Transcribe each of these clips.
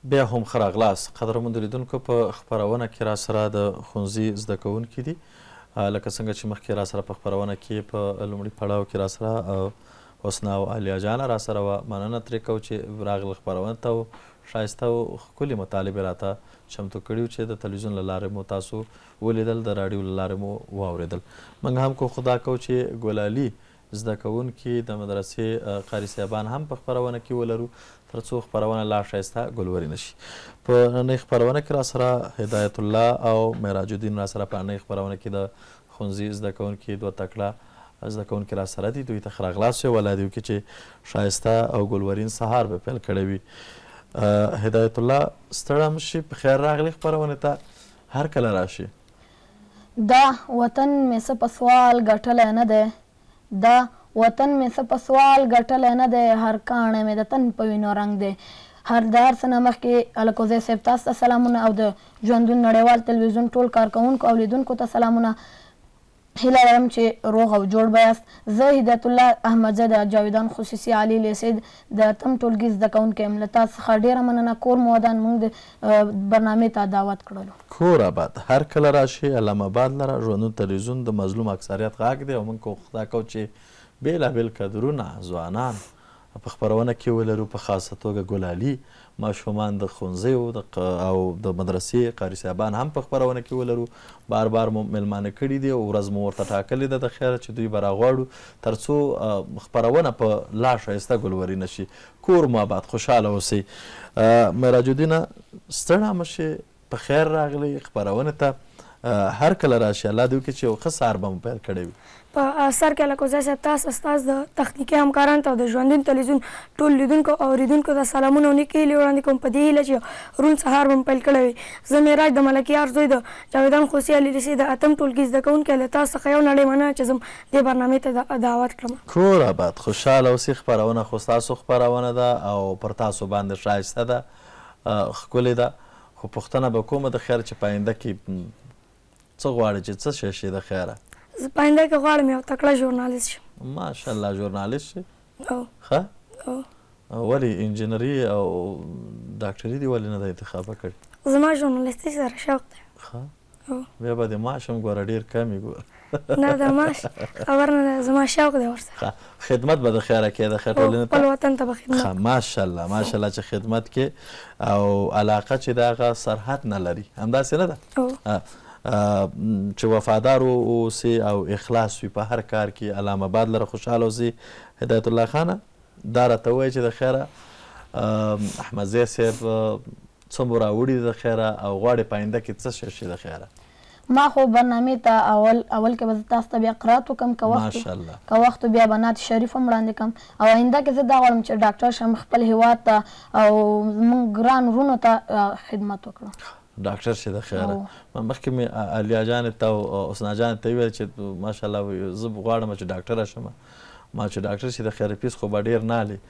بیا هم ښه راغلاست قدرمندو لیدونکو په خپرونه کې راسره د ښوونځي زده کوونکي دي لکه څنګه چې مخکې راسره په خپرونه کې په لومړي پړاو کې راسره حسنا او علیا جانه راسره وه مننه ترې کوو چې راغله خپرونې ته او ښایسته او ښکلې مطالب راته چمتو کړي چې د تلویزیون له لارې مو تاسو ولیدل د راډیو له لارې مو واورېدل موږ هم کو خدا کو چې ګلالي زده کوونکي د مدرسې قاري صاحبان هم په خپرونه کې ولرو تر څو خپرونه لا ښایسته ګلوري نشي په نننۍ خپرونه کې راسره هدایت الله او معراج الدین راسره په نننۍ خپرونه کې د ښوونځي زده کوونکي دوه تکړه زده کوونکي راسره دي دوی ته ښه راغلاست یو ولادیو کې چې ښایسته او ګلورین سهار به پیل کړی وي هدایت الله ستړی هم شي په خیر راغلی خپرونې ته هر کله راشي دا وطن مې څه په سوال ګټلی نه دی دا وطن مې څه په سوال ګټلی نه دی هر کاڼی مې د تن په وینو رنګ دی هر د هر څه نه مخکې الکوزی صاحب تاسو ته سلامونه او د ژوندون نړیوال تلویزیون ټول کارکوونکو او لیدونکو ته سلامونه هیله لرم چې روغ او جوړ به یاست زه هدایت الله احمدزی د جاویدان خصوصي عالي لیسې د تم ټولګي زده کوونکی یم له تاسو څخه ډېره مننه کور مو ودان موږ د برنامې ته دعوت کړلو کور آباد هر کله راشئ علامه آباد لره ژوندون تلویزیون د مظلوم اکثریت غږ دی او موږ خدا کو چې بېلابېل قدرونه ځوانان په خبرونه کې ولرو په خاصه توګه ګلالي ماشومان د ښوونځیو او د مدرسې قاري صاحبان هم په خبرونه کې ولرو بار بار مو میلمانه کړي دي او ورځ مو ورته ټاکلې ده د خیره چې دوی به راغواړو تر څو خپرونه په لا ښایسته ګلوري نه شي کور مو اباد خوشحاله اوسئ معراج الدینه ستړه مه شئ په خیر راغلی خپرونه ته هر کله راشي الله دې وکړي چې یو ښه سهار به مو پیل کړی وي په اثر کې لکه زه تاسو استاد د تخنیکی همکارانو ته د ژوندون تلویزیون ټول لیدونکو او اوریدونکو ته سلامونه نیکي وړاندې کوم په دې هیله چې رون سهار مم پیل کړی زه میراج د ملکی ارزوی د جاویدان خوسی علي رسی د اتم ټولګي زده کوونکو له تاسو څخه یو نړۍ مننه چې زم دې برنامه ته دعوت کړم کور آباد خوشاله اوسې خبرونه خو تاسو خبرونه ده او پر تاسو باندې شایسته ده خکولې ده خو پښتنه به کومه د خیر چې پاینده کې څه غواړي چې څه شي د خیره زه په آینده کې غواړم یو تکړه ژورنالیست شم ماشاءالله ژورنالیست شي او ښه او ولې انجینري او ډاکټري دې ولې نه ده انتخاب کړې زما ژورنالیستي سره شوق دی ښه بیا به د ماشم ګوره ډېر کمې ګوره نه د ماش خبر نه زما شوق دی ورسره خدمت به د خیره کې د خیر ټولنې خپل وطن ته به خدمت ماشاءالله ماشاءالله چې خدمت کې او علاقه چې دا هغه سرحد نه لري همداسې نه ده چې وفادار اوسي او اخلاص وي په هر کار کې علامه باد لره خوشاله اوسي هدایت الله خان دا راته وایي چې د خیره احمد زی صاحب څومره وړي د خیره او غواړي پاینده کې څه شي د خیره ما خو برنامې ته اول اول کې به تاسو ته بیا قرات وکم که وخت که وخت بیا به نعت شریف هم وړاندې کړم او آینده کې زه دا غواړم چې ډاکټر شم خپل هیواد ته او زموږ ګران وروڼو ته خدمت وکړم ډاکټر شې د خیره ما مخکې مې علیا جان ته او اسنا جان ته ویل چې ماشاءالله زه غواړم چې ډاکټر شم ما چې ډاکټر شې د خیره پیس خو به ډیر نه علي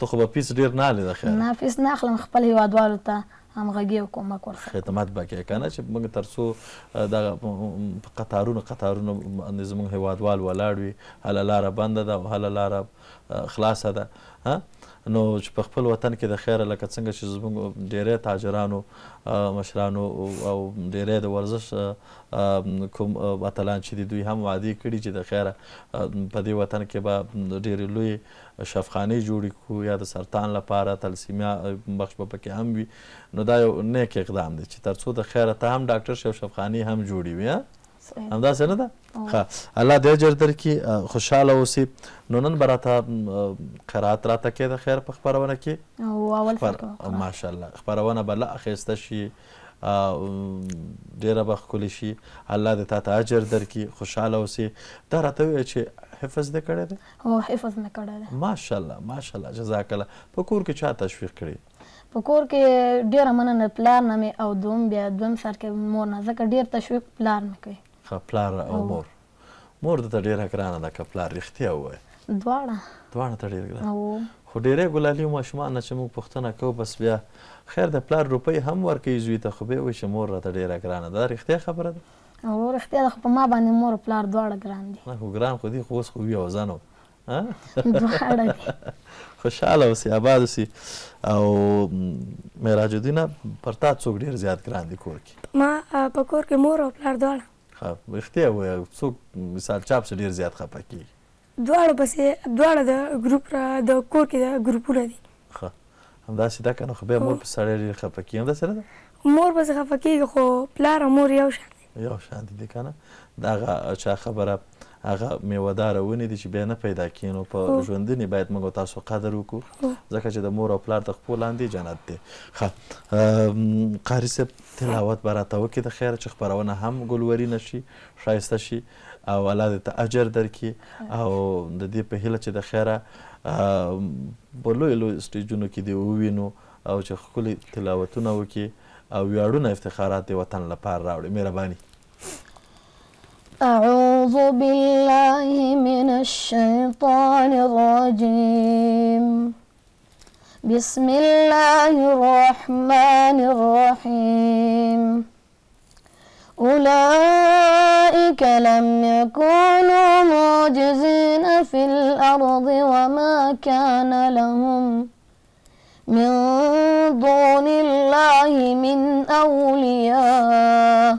ته خو به پیس ډیر نه علي د خیره نه پیس نه اخلم خپل هیوادوالو ته همغږي او کومک ورسره خدمات به کې کنه چې موږ ترسو د قطارونو قطارونو زموږ هیوادوال ولاړ وي هله لاره بنده ده او هله لاره خلاصه ده نو چې په خپل وطن کې د خیره لکه څنګه چې زموږ ډیری تاجرانو مشرانو او ډیری د ورزش کوم اتلان چې دي دوی هم وعده کړي چې د خیره په دې وطن کې به ډیرې لوی شفخانې جوړې کړو یا د سرطان لپاره تلسیمیا بخش به پکې هم وي نو دا یو نیک اقدام دی چې تر څو د خیره ته هم ډاکټر شي او شفخانې هم جوړې وي همداسې نه ده ښه الله دې اجر درکړي خوشحاله اوسې نو نن به راته قرائت راته کېده خیر په خپرونه کې اول خپر... ماشاءالله خپرونه به لا اخیسته شي ډیره به ښکلې شي الله دې تا ته اجر درکړي خوشحاله اوسې دا راته ووایه چې حفظ دې کړی دی هو حفظ مې کړی دی ماشاءالله ماشاءالله جزاک الله په کور کې چا تشویق کړی په کور کې ډیره مننه پلار نه مې او دوم بیا دوم سر کې مور نه ځکه ډیر تشویق پلار مې کوي خپلار او مور مور د ډیره ګرانه ده خپلار رښتیا وای دواړه دواړه ته ډیره ګرانه خو ډیره ګلالی ماشومان چې موږ پښتنه کوو بس بیا خیر د پلار روپۍ هم ورکوي زوی ته خو به وي چې مور راته ډیره ګرانه ده رښتیا خبره ده او رښتیا ده خو په ما باندې مور او پلار دواړه ګران دي نه خو ګران خو دي خو اوس خو وي او زن دواړه خوشحاله اوسئ آباد اوسئ او معراج الدینه پر تا څوک ډیر زیات ګران دي کور کې ما په کور کې مور او پلار دواړه خب اختیار و څوک مثال چاپ سره ډیر زیات خپه کی دواړه پسې دواړه د ګروپ را د کور کې د ګروپونه دي خب همدا سي دا کنه خو به مور په سره ډیر خپه کی همدا سره مور پسې خپه کیږي خو پلار مور یو شان یو شان دي کنه دا چا خبره هغه میوهداره ونې دي چې بیا نه پیدا کیږي نو په ژوندینې باید موږ تاسو قدر وکړو ځکه چې د مور او پلار د پښو لاندې جنت دی ښه قاري صاحب تلاوت به راته وکړي د خیره چې خپرونه هم ګلورینه شي ښایسته شي او الله دې ته اجر درکړي او د دې په هیله چې د خیره په لوی لوی سټیجونو کې دې ووینو او چې ښکلي تلاوتونه وکړي او ویاړونه افتخارات د وطن لپاره راوړي مهرباني أعوذ بالله من الشيطان الرجيم بسم الله الرحمن الرحيم أولئك لم يكونوا معجزين في الأرض وما كان لهم من دون الله من أولياء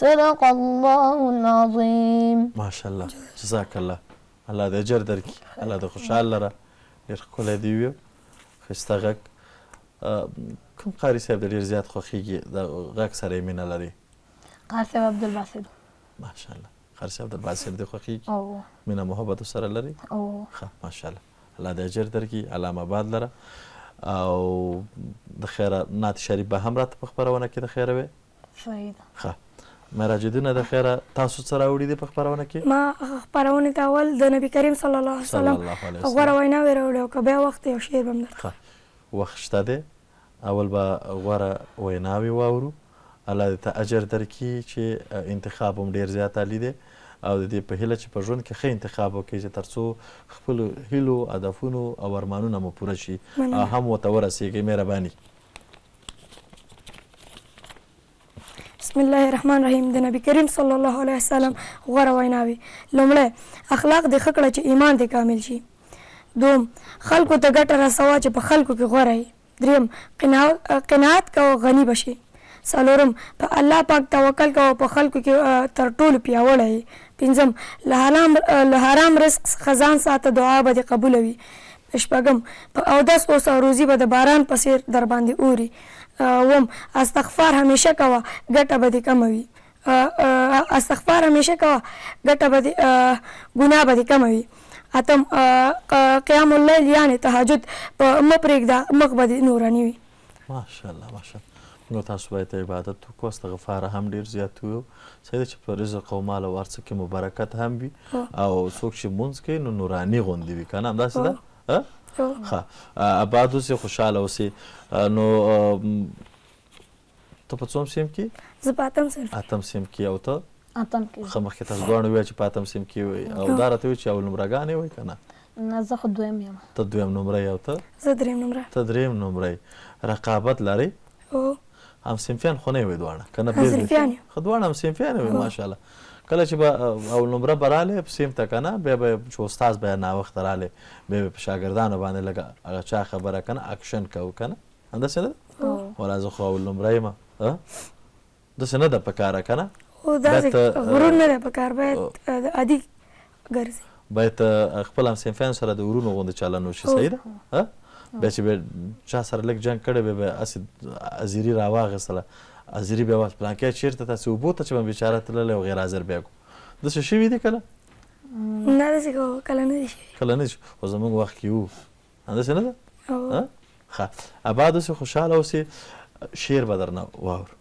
صدق الله العظیم ماشاءالله جزاك الله الله دې اجر درکړي الله دې خوشحاله لره ډېر ښکلی دی وي ښایسته غږ کوم قاري صاحب ډېر زیات خوښېږي د غږ سره یې مینه لري قاري صاحب عبدالباسط ماشاءالله قاري صاحب عبدالباسط دې خوښېږي مینه محبت سره لري ښه ماشاءالله الله دې اجر درکړي علامه آباد لره او د خیره نات شریف به هم راته په خپرونه کې د خیره وي ښه مراج الدین د خیره تاسو سره وړي دي په خبرونه کې ما خبرونه ته اول د نبی کریم صلی الله علیه وسلم غوړه وینا وروړو کبه وخت یو شعر بم درته وخت شته دی اول به غوړه ویناوي واورو الله دې ته اجر درکړي چې انتخاب هم ډیر زیات عالی دی او د دې په هیله چې په ژوند کې ښه انتخاب وکړي چې ترڅو خپل هیلو هدفونو او ارمانونو مو پوره شي هم وته ورسیږي مهرباني بسم الله الرحمن الرحیم د نبی کریم صلی الله علیه وسلم غوړه ویناوي لومړی اخلاق د خکړه چې ایمان دې کامل شي دوم خلکو ته ګټه رسوا چې په خلکو کې غوړه وي دریم قناعت کو غنی بشي څلورم په پا الله پاک توکل کو په خلکو کې تر ټولو پیاوړی پنځم له حرام رزق خزان ساته دعا به دې قبول وي شپږم په اودس او سروزي به د باران په څیر در باندې اوري وم استغفار همیشه کوه ګټه به دې کمه وي استغفار همیشه کوه ګټه به ګناه به دې کمه وي اتم قیام الليل یعنی تهجد په مپرېږده مخ به دې نوراني وي ماشاءالله ماشاءالله نو تاسو باید ته عبادت وکړو استغفار هم ډیر زیات وو سیده چې په رزق او مال او ارڅ کې مبارکت هم وي او څوک چې مونږ کوي نو نوراني غوندي وي کنه همداسې ده ها آباد اوسئ خوشحاله اوسئ نو ته په څوم سیم کې زه په اتم سیم اتم سیم کې او ته اتم کې خو مخکې تاسو دواړه ویل چې په اتم سیم کې وي او دا راته وی چې اول نمرګانې وي که نه نه زه خو دویم یم ته دویم نمره او ته زه دریم نمره ته دریم نمره رقابت لرئ هم صنفیان خو نه وي دواړه که نه خو دواړه هم صنفیان وي ماشاءالله کله چې به اول نمره به رالی سیم ته که نه بیا به چې استاز به یې ناوخته رالی بیا به په شاګردانو باندې لږه هغه چا خبره که نه اکشن کوو که نه همداسې ده ولا زه خو اول نمره یم داسې نه ده په کاره که نه خو داسې غرور نه ده په کار باید عادي ګرځي باید خپل هم سیمفیانو سره د ورونو غوندې چلند وشي صحیح ده بیا چې بیا چا سره لږ جنګ کړی بیا به هسې ازیري راواخېستله ازربیا واس پلانکی چیرته تاسو وبو ته چې بیچاره تللی او غیر حاضر بیا کو داسې شوي دي کله نه داسې کله نه دي شوي کله نه دي شوي خو زموږ وخت کې وو همداسې نه ده ښه اباد اوسې خوشحاله اوسې شعر به درنه واورو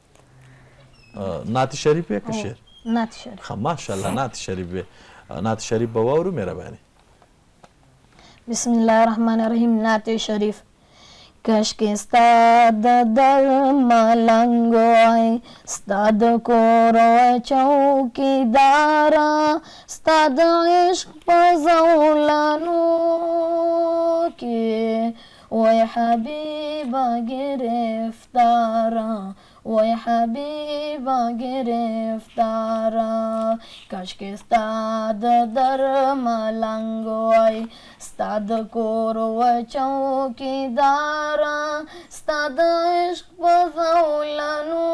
نعت شریف یې که شعر نعت شریف ښه ماشاءالله نعت شریف یې نعت شریف به واورو مهرباني بسم الله الرحمن الرحیم نعت شریف کشکې ستا د در ملنګو وای ستا د کور وای چوکیدارا ستا د عشق په زولانو کې وای حبیبه گرفتارا وای حبیبا گرفتارا کاش که ستا د در ملنګ وای ستاد کور و چوکیدارا ستاد عشق بزولنو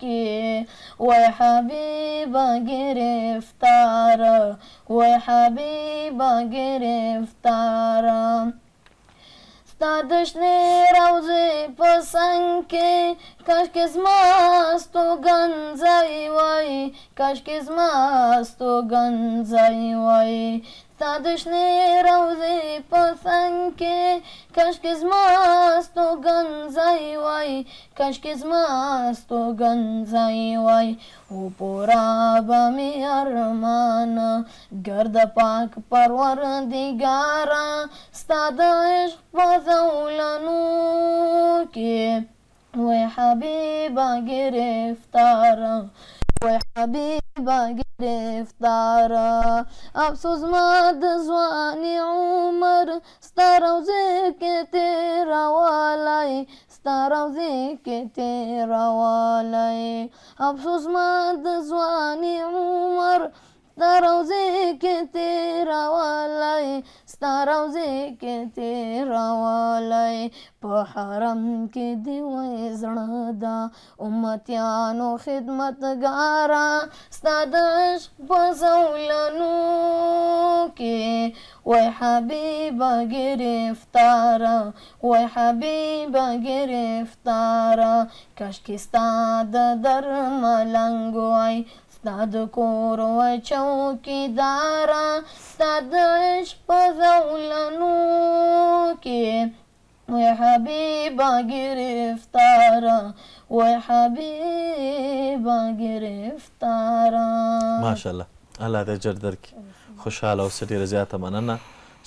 کی وای حبیب گرفتارا وای حبیب گرفتارا ستاد شنی روزی پسنگ که کاشکې زما ستوګنځی وای کاشکې زما ستوګنځی وای ستا د شنې روضې په څنګ کې کاشکې زما ستوګنځی وای کاشکې زما ستوګنځی وای او پورا به مې ارمان ګرد پاک پروردګاره ستا د عشق په زولنو کې وای حبیبا گرفتارم وای حبیبا گرفتارا افسوس ما د ځواني عمر ستا روزې کې تېرولی ستا روزې کې تېرولی افسوس ما د ځواني عمر ستاروزه کې تیرا والای ستاروزه کې تیرا والای په حرم کې دی وای زړه دا امتیانو خدمتګارا ستادش بزولنو کې وای حبیبا گرفتارا وای حبیبا گرفتارا کاش کې ستاد در ملنګ وای ستاد کور و چوکیدارا ستاد عشق په زولنو کې وای حبیبا گرفتارا وای حبیبا گرفتارا ماشاءالله الله دې اجر درکړي خوشحاله اوسه ډېره زیاته مننه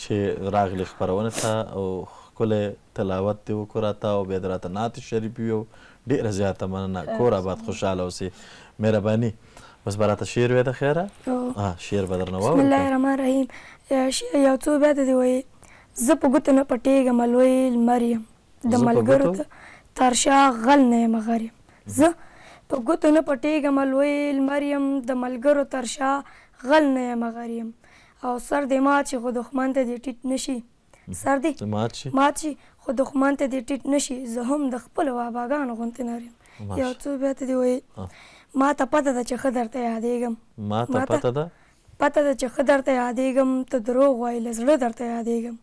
چې راغلي خپرونې ته او ښکلی تلاوت دې وکړو راته او بیا دې راته نعت شریف ویو ډېره زیاته مننه کور آباد خوشحاله اوسې مهرباني اوس به راته شعر وایې د خیره شعر به درنه واورې بسم الله الرحمن الرحیم یو څو بیا ته دې وایي زه په ګوتو نه پټېږم لوی لمر یم د ملګرو تر شا غل نه یم غر یم زه په ګوتو نه پټېږم لوی لمر یم د ملګرو تر شا غل نه یم غر یم او سر دې مات شي خو دښمن ته دې ټیټ نشي سر دې مات شي مات شي خو دښمن ته دې ټیټ نشي زه هم د خپل واباګانو غوندې نر یم یو څو بیا ته دې وایي ما ته پته ده چې خدای ته یادېږم ما ته پته ده پته ده چې خدای ته یادېږم ته دروغ وایې لزړه درته یادېږم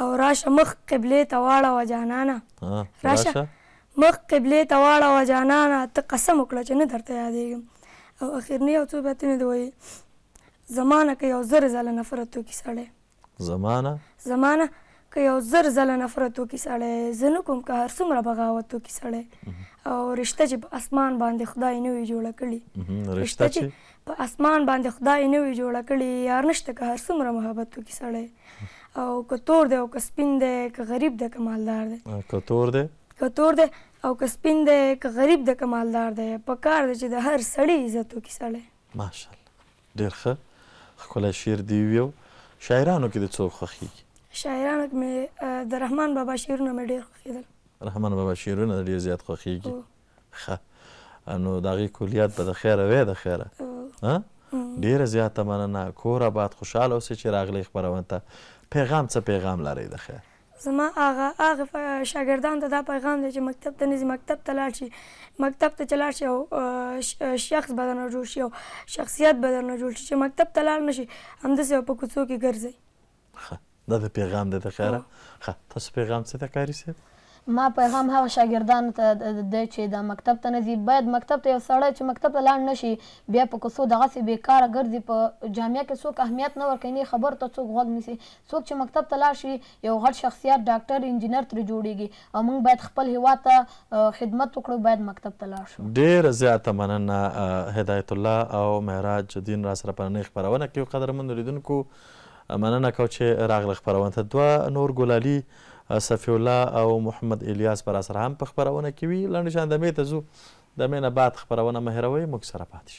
او راشه مخ قبلې ته واړه جانانا راشه مخ قبلې ته واړه جانانا ته قسم وکړه چې نه درته یادېږم او اخرنی او څو بیتونه دی وایي زمانه کې یو زر زله نفرت تو کې سړی زمانه زمانه که یو زر زله نفرت وکړي سړی زه نه کوم که هر څومره بغاوت وکړي سړی او رشته چې په اسمان باندې خدای نه وي جوړه کړي رشته چې په اسمان باندې خدای نه وي جوړه کړي یار نشته که هر څومره محبت وکړي سړی او که تور دی او که سپین دی که غریب دی که مالدار دی که تور دی که تور دی او که سپین دی که غریب دی که مالدار دی په کار دی چې د هر سړي عزت وکړي سړی ماشاءالله ډېر ښه ښکلی شعر دی ویو شاعرانو کې د څوک خوښیږي شاعرانو کې مې د رحمان بابا شعرونه مې ډېر خوښېدل رحمان بابا شعرونه ډېر زیات خوښېږي ښه نو د هغې کلیات به د خیره وی د خیره ډېره زیاته مننه کور آباد خوشحاله اوسئ چې راغلی خپرونې ته پیغام څه پیغام لرئ د خیر زما هغه هغه شاګردانو ته دا پیغام دی چې مکتب ته نه مکتب ته لاړ شي مکتب ته چې لاړ شي او شخص به درنه جوړ شي او شخصیت به درنه جوړ شي چې مکتب ته لاړ نه شي همداسې په کوڅو کې ګرځئ ښه دا د پیغام د خیره ښه تاسو پیغام څه ته قاری صاحب ما پیغام هغه شاګردانو ته دی چې د مکتب ته نه ځي باید مکتب ته یو سړی چې مکتب ته لاړ نه شي بیا په کوڅو دغسې بېکاره ګرځي په جامعه کې څوک اهمیت نه ورکوي نه خبرو ته څوک غوږ نیسي څوک چې مکتب ته لاړ شي یو غټ شخصیت ډاکټر انجینر ترې جوړیږي او موږ باید خپل هیواد ته خدمت وکړو باید مکتب ته لاړ شو ډېره زیاته مننه هدایت الله او معراج الدین را سره په نننۍ خپرونه کې قدرمنو لیدونکو مننه کو چې راغله خپرونه ته دوه نور ګلالي صفی الله او محمد الیاس بر سره هم په خپرونه کې وي لنډ جان دمې ته ځو د مې نه بعد خپرونه مهروي موږ سره پاتې